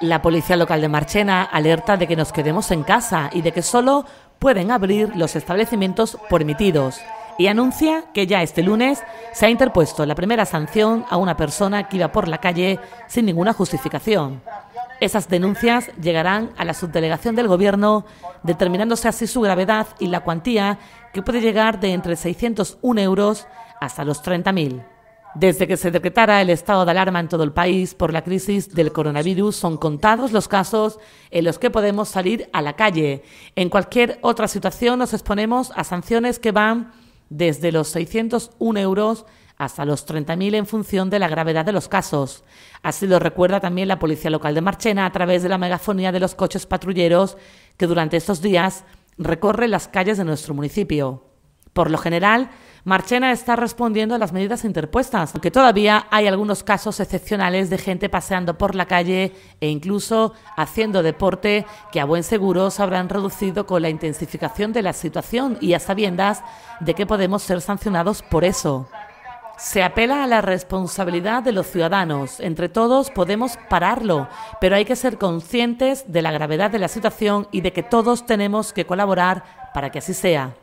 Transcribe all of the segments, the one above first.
La policía local de Marchena alerta de que nos quedemos en casa y de que solo pueden abrir los establecimientos permitidos y anuncia que ya este lunes se ha interpuesto la primera sanción a una persona que iba por la calle sin ninguna justificación. Esas denuncias llegarán a la subdelegación del Gobierno, determinándose así su gravedad y la cuantía que puede llegar de entre 601 euros hasta los 30.000. Desde que se decretara el estado de alarma en todo el país por la crisis del coronavirus, son contados los casos en los que podemos salir a la calle. En cualquier otra situación nos exponemos a sanciones que van desde los 601 euros hasta los 30.000 en función de la gravedad de los casos. Así lo recuerda también la Policía Local de Marchena a través de la megafonía de los coches patrulleros que durante estos días recorren las calles de nuestro municipio. Por lo general, Marchena está respondiendo a las medidas interpuestas, aunque todavía hay algunos casos excepcionales de gente paseando por la calle e incluso haciendo deporte que a buen seguro se habrán reducido con la intensificación de la situación y a sabiendas de que podemos ser sancionados por eso. Se apela a la responsabilidad de los ciudadanos. Entre todos podemos pararlo, pero hay que ser conscientes de la gravedad de la situación y de que todos tenemos que colaborar para que así sea.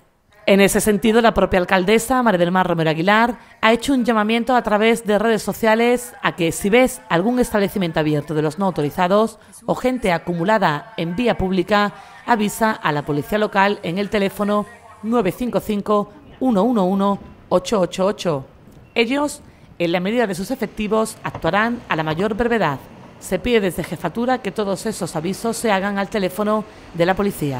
En ese sentido, la propia alcaldesa, María del Mar Romero Aguilar, ha hecho un llamamiento a través de redes sociales a que si ves algún establecimiento abierto de los no autorizados o gente acumulada en vía pública, avisa a la policía local en el teléfono 955 111 888. Ellos, en la medida de sus efectivos, actuarán a la mayor brevedad. Se pide desde jefatura que todos esos avisos se hagan al teléfono de la policía.